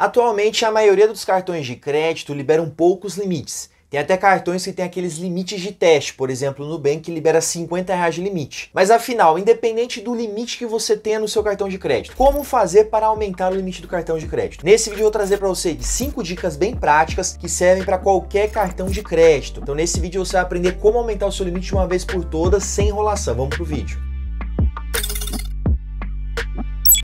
Atualmente, a maioria dos cartões de crédito liberam poucos limites. Tem até cartões que têm aqueles limites de teste, por exemplo, o Nubank libera 50 reais de limite. Mas afinal, independente do limite que você tenha no seu cartão de crédito, como fazer para aumentar o limite do cartão de crédito? Nesse vídeo eu vou trazer para você 5 dicas bem práticas que servem para qualquer cartão de crédito. Então nesse vídeo você vai aprender como aumentar o seu limite de uma vez por todas sem enrolação. Vamos pro vídeo.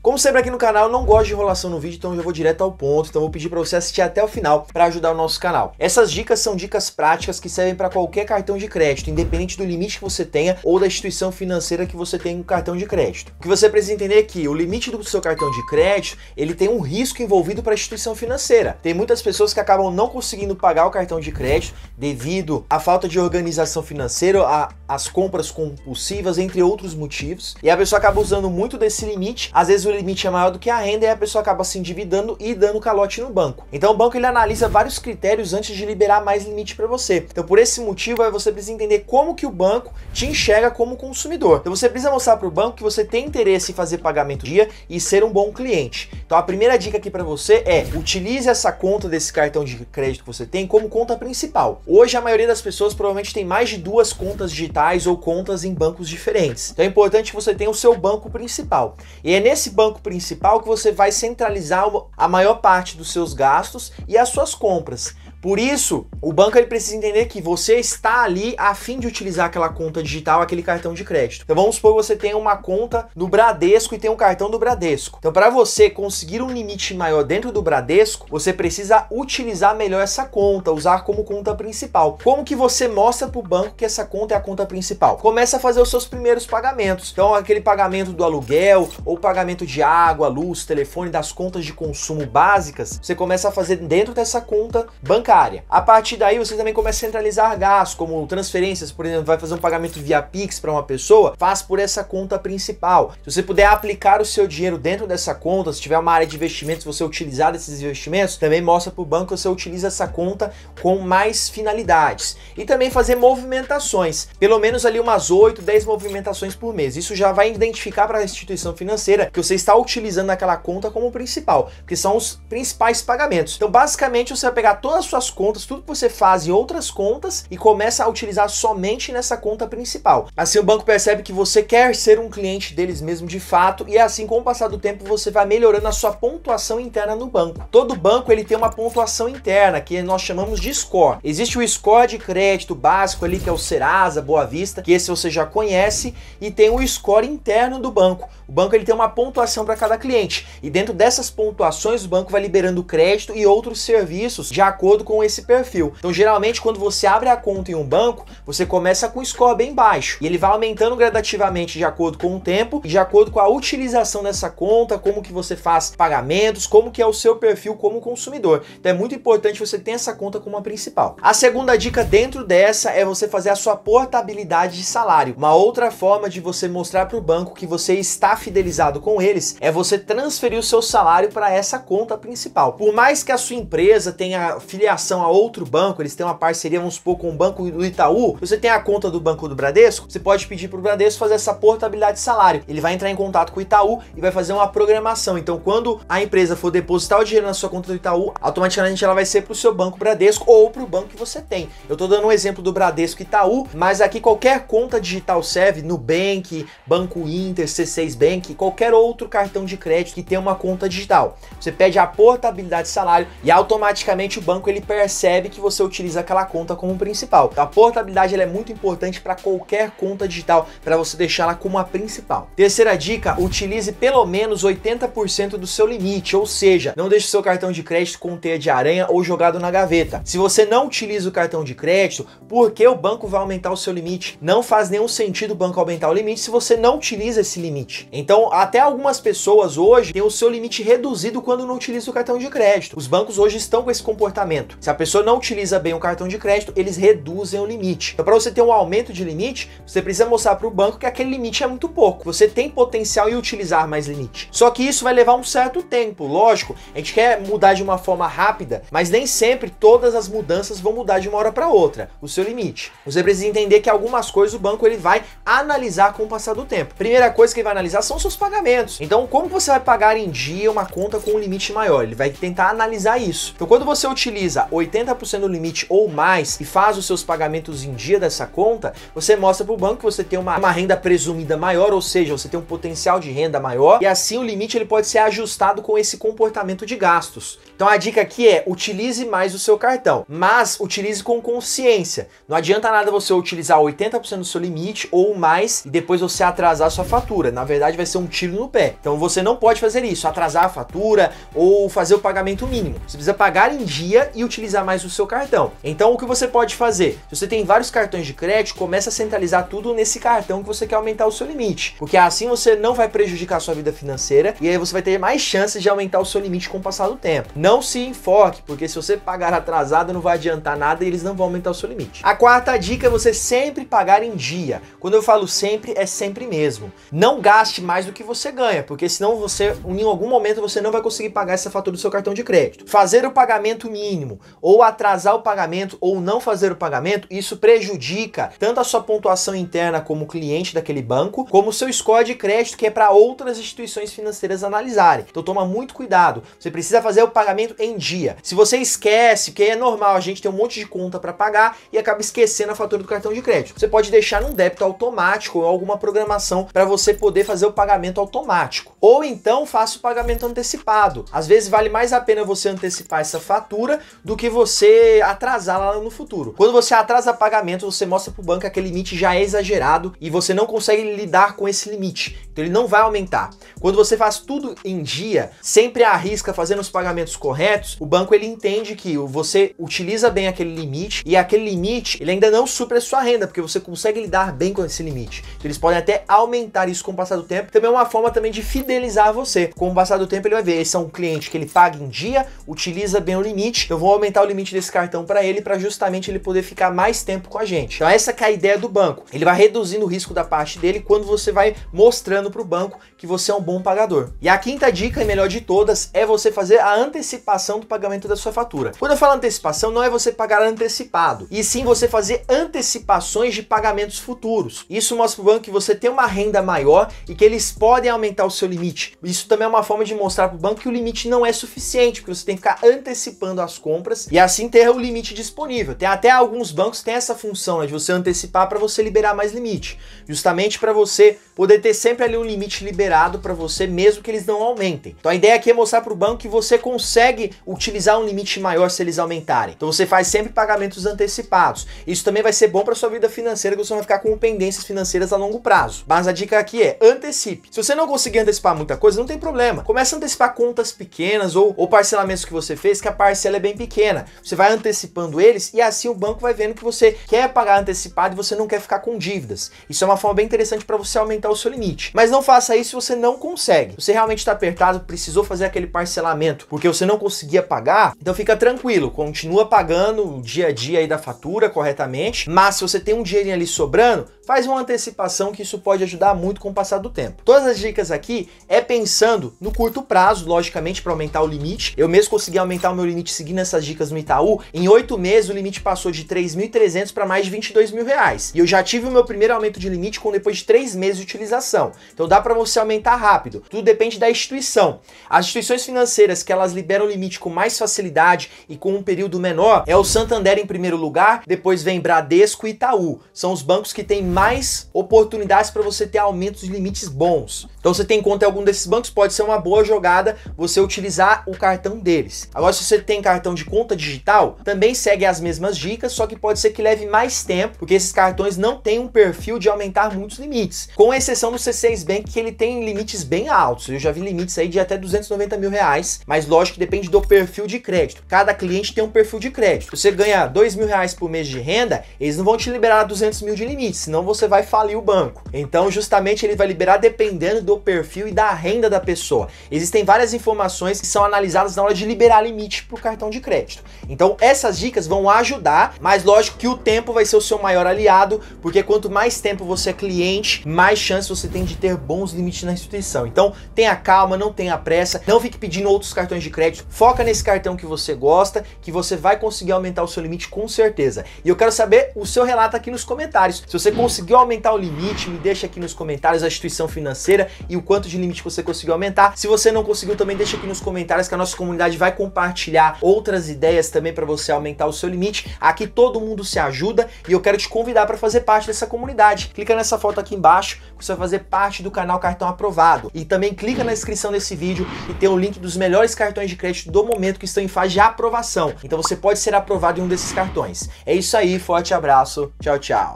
Como sempre aqui no canal, eu não gosto de enrolação no vídeo, então eu já vou direto ao ponto, então eu vou pedir para você assistir até o final para ajudar o nosso canal. Essas dicas são dicas práticas que servem para qualquer cartão de crédito, independente do limite que você tenha ou da instituição financeira que você tem um cartão de crédito. O que você precisa entender é que o limite do seu cartão de crédito, ele tem um risco envolvido para a instituição financeira. Tem muitas pessoas que acabam não conseguindo pagar o cartão de crédito devido à falta de organização financeira, a, às compras compulsivas, entre outros motivos, e a pessoa acaba usando muito desse limite, às vezes o limite é maior do que a renda e a pessoa acaba se endividando e dando calote no banco. Então o banco ele analisa vários critérios antes de liberar mais limite para você. Então por esse motivo você precisa entender como que o banco te enxerga como consumidor. Então você precisa mostrar para o banco que você tem interesse em fazer pagamento dia e ser um bom cliente. Então a primeira dica aqui para você é utilize essa conta desse cartão de crédito que você tem como conta principal. Hoje a maioria das pessoas provavelmente tem mais de duas contas digitais ou contas em bancos diferentes. Então é importante que você tenha o seu banco principal. E é nesse banco banco principal que você vai centralizar a maior parte dos seus gastos e as suas compras. Por isso, o banco ele precisa entender que você está ali a fim de utilizar aquela conta digital, aquele cartão de crédito. Então vamos supor que você tem uma conta no Bradesco e tem um cartão do Bradesco. Então para você conseguir um limite maior dentro do Bradesco, você precisa utilizar melhor essa conta, usar como conta principal. Como que você mostra para o banco que essa conta é a conta principal? Começa a fazer os seus primeiros pagamentos. Então aquele pagamento do aluguel ou pagamento de água, luz, telefone, das contas de consumo básicas, você começa a fazer dentro dessa conta bancária bancária. A partir daí você também começa a centralizar gastos, como transferências, por exemplo, vai fazer um pagamento via Pix para uma pessoa, faz por essa conta principal. Se você puder aplicar o seu dinheiro dentro dessa conta, se tiver uma área de investimentos, você utilizar desses investimentos, também mostra para o banco que você utiliza essa conta com mais finalidades. E também fazer movimentações, pelo menos ali umas 8, 10 movimentações por mês. Isso já vai identificar para a instituição financeira que você está utilizando aquela conta como principal, que são os principais pagamentos. Então, basicamente, você vai pegar toda a sua suas contas, tudo que você faz em outras contas e começa a utilizar somente nessa conta principal. Assim o banco percebe que você quer ser um cliente deles mesmo de fato e assim com o passar do tempo você vai melhorando a sua pontuação interna no banco. Todo banco ele tem uma pontuação interna que nós chamamos de score. Existe o score de crédito básico ali que é o Serasa, Boa Vista, que esse você já conhece e tem o score interno do banco. O banco ele tem uma pontuação para cada cliente e dentro dessas pontuações o banco vai liberando crédito e outros serviços de acordo com esse perfil. Então, geralmente, quando você abre a conta em um banco, você começa com um score bem baixo e ele vai aumentando gradativamente de acordo com o tempo e de acordo com a utilização dessa conta, como que você faz pagamentos, como que é o seu perfil como consumidor. Então, é muito importante você ter essa conta como a principal. A segunda dica dentro dessa é você fazer a sua portabilidade de salário. Uma outra forma de você mostrar para o banco que você está fidelizado com eles é você transferir o seu salário para essa conta principal. Por mais que a sua empresa tenha filiação relação a outro banco, eles têm uma parceria, vamos supor, com o banco do Itaú, você tem a conta do banco do Bradesco, você pode pedir para o Bradesco fazer essa portabilidade de salário. Ele vai entrar em contato com o Itaú e vai fazer uma programação. Então, quando a empresa for depositar o dinheiro na sua conta do Itaú, automaticamente ela vai ser para o seu banco Bradesco ou para o banco que você tem. Eu estou dando um exemplo do Bradesco Itaú, mas aqui qualquer conta digital serve, Nubank, Banco Inter, C6 Bank, qualquer outro cartão de crédito que tenha uma conta digital. Você pede a portabilidade de salário e automaticamente o banco ele percebe que você utiliza aquela conta como principal. A portabilidade é muito importante para qualquer conta digital, para você deixar ela como a principal. Terceira dica, utilize pelo menos 80% do seu limite, ou seja, não deixe seu cartão de crédito com teia de aranha ou jogado na gaveta. Se você não utiliza o cartão de crédito, por que o banco vai aumentar o seu limite? Não faz nenhum sentido o banco aumentar o limite se você não utiliza esse limite. Então, até algumas pessoas hoje têm o seu limite reduzido quando não utiliza o cartão de crédito. Os bancos hoje estão com esse comportamento. Se a pessoa não utiliza bem o cartão de crédito, eles reduzem o limite. Então, para você ter um aumento de limite, você precisa mostrar para o banco que aquele limite é muito pouco. Você tem potencial em utilizar mais limite. Só que isso vai levar um certo tempo, lógico. A gente quer mudar de uma forma rápida, mas nem sempre todas as mudanças vão mudar de uma hora para outra o seu limite. Você precisa entender que algumas coisas o banco ele vai analisar com o passar do tempo. Primeira coisa que ele vai analisar são seus pagamentos. Então, como você vai pagar em dia uma conta com um limite maior? Ele vai tentar analisar isso. Então, quando você utiliza 80% do limite ou mais e faz os seus pagamentos em dia dessa conta, você mostra para o banco que você tem uma, uma renda presumida maior, ou seja, você tem um potencial de renda maior e assim o limite ele pode ser ajustado com esse comportamento de gastos. Então a dica aqui é utilize mais o seu cartão, mas utilize com consciência. Não adianta nada você utilizar 80% do seu limite ou mais e depois você atrasar sua fatura. Na verdade vai ser um tiro no pé. Então você não pode fazer isso, atrasar a fatura ou fazer o pagamento mínimo. Você precisa pagar em dia e utilizar utilizar mais o seu cartão. Então o que você pode fazer? Se você tem vários cartões de crédito, começa a centralizar tudo nesse cartão que você quer aumentar o seu limite, porque assim você não vai prejudicar a sua vida financeira e aí você vai ter mais chances de aumentar o seu limite com o passar do tempo. Não se enfoque, porque se você pagar atrasado não vai adiantar nada e eles não vão aumentar o seu limite. A quarta dica é você sempre pagar em dia. Quando eu falo sempre, é sempre mesmo. Não gaste mais do que você ganha, porque senão você, em algum momento, você não vai conseguir pagar essa fatura do seu cartão de crédito. Fazer o pagamento mínimo ou atrasar o pagamento ou não fazer o pagamento, isso prejudica tanto a sua pontuação interna como cliente daquele banco, como o seu score de crédito que é para outras instituições financeiras analisarem. Então toma muito cuidado. Você precisa fazer o pagamento em dia. Se você esquece, que é normal, a gente tem um monte de conta para pagar e acaba esquecendo a fatura do cartão de crédito. Você pode deixar num débito automático ou alguma programação para você poder fazer o pagamento automático. Ou então faça o pagamento antecipado. Às vezes vale mais a pena você antecipar essa fatura do que você atrasar lá no futuro. Quando você atrasa pagamento, você mostra para o banco que aquele limite já é exagerado e você não consegue lidar com esse limite. Então ele não vai aumentar. Quando você faz tudo em dia, sempre arrisca fazendo os pagamentos corretos, o banco ele entende que você utiliza bem aquele limite e aquele limite ele ainda não supra a sua renda, porque você consegue lidar bem com esse limite. Então, eles podem até aumentar isso com o passar do tempo. Também é uma forma também de fidelizar você. Com o passar do tempo ele vai ver, esse é um cliente que ele paga em dia, utiliza bem o limite, eu vou aumentar o limite desse cartão para ele, para justamente ele poder ficar mais tempo com a gente. Então essa é a ideia do banco. Ele vai reduzindo o risco da parte dele quando você vai mostrando para o banco que você é um bom pagador. E a quinta dica, e melhor de todas, é você fazer a antecipação do pagamento da sua fatura. Quando eu falo antecipação, não é você pagar antecipado, e sim você fazer antecipações de pagamentos futuros. Isso mostra para o banco que você tem uma renda maior e que eles podem aumentar o seu limite. Isso também é uma forma de mostrar para o banco que o limite não é suficiente, porque você tem que ficar antecipando as compras compras e assim ter o limite disponível. Tem até alguns bancos têm essa função, né, de você antecipar para você liberar mais limite, justamente para você poder ter sempre ali um limite liberado para você mesmo que eles não aumentem. Então a ideia aqui é mostrar para o banco que você consegue utilizar um limite maior se eles aumentarem. Então você faz sempre pagamentos antecipados. Isso também vai ser bom para sua vida financeira, que você vai ficar com pendências financeiras a longo prazo. Mas a dica aqui é antecipe. Se você não conseguir antecipar muita coisa, não tem problema. Começa a antecipar contas pequenas ou, ou parcelamentos que você fez que a parcela é bem pequena pequena. Você vai antecipando eles e assim o banco vai vendo que você quer pagar antecipado e você não quer ficar com dívidas. Isso é uma forma bem interessante para você aumentar o seu limite. Mas não faça isso se você não consegue. Você realmente está apertado, precisou fazer aquele parcelamento porque você não conseguia pagar, então fica tranquilo, continua pagando o dia a dia aí da fatura corretamente, mas se você tem um dinheirinho ali sobrando, faz uma antecipação que isso pode ajudar muito com o passar do tempo. Todas as dicas aqui é pensando no curto prazo, logicamente, para aumentar o limite. Eu mesmo consegui aumentar o meu limite seguindo essas dicas no Itaú, em oito meses o limite passou de 3.300 para mais de 22 mil reais. E eu já tive o meu primeiro aumento de limite com depois de três meses de utilização. Então dá para você aumentar rápido. Tudo depende da instituição. As instituições financeiras que elas liberam limite com mais facilidade e com um período menor é o Santander em primeiro lugar, depois vem Bradesco e Itaú. São os bancos que têm mais oportunidades para você ter aumentos de limites bons. Então você tem conta em algum desses bancos, pode ser uma boa jogada você utilizar o cartão deles. Agora se você tem cartão de conta, conta digital, também segue as mesmas dicas, só que pode ser que leve mais tempo, porque esses cartões não têm um perfil de aumentar muitos limites, com exceção do C6 Bank, que ele tem limites bem altos. Eu já vi limites aí de até 290 mil reais, mas lógico que depende do perfil de crédito. Cada cliente tem um perfil de crédito. Você ganha 2 mil reais por mês de renda, eles não vão te liberar 200 mil de limite, senão você vai falir o banco. Então, justamente, ele vai liberar dependendo do perfil e da renda da pessoa. Existem várias informações que são analisadas na hora de liberar limite para o cartão de crédito crédito. Então essas dicas vão ajudar, mas lógico que o tempo vai ser o seu maior aliado, porque quanto mais tempo você é cliente, mais chance você tem de ter bons limites na instituição. Então tenha calma, não tenha pressa, não fique pedindo outros cartões de crédito, foca nesse cartão que você gosta, que você vai conseguir aumentar o seu limite com certeza. E eu quero saber o seu relato aqui nos comentários. Se você conseguiu aumentar o limite, me deixa aqui nos comentários a instituição financeira e o quanto de limite você conseguiu aumentar. Se você não conseguiu, também deixa aqui nos comentários que a nossa comunidade vai compartilhar outras ideias ideias também para você aumentar o seu limite. Aqui todo mundo se ajuda e eu quero te convidar para fazer parte dessa comunidade. Clica nessa foto aqui embaixo para você vai fazer parte do canal Cartão Aprovado. E também clica na descrição desse vídeo e tem o link dos melhores cartões de crédito do momento que estão em fase de aprovação. Então você pode ser aprovado em um desses cartões. É isso aí, forte abraço, tchau, tchau.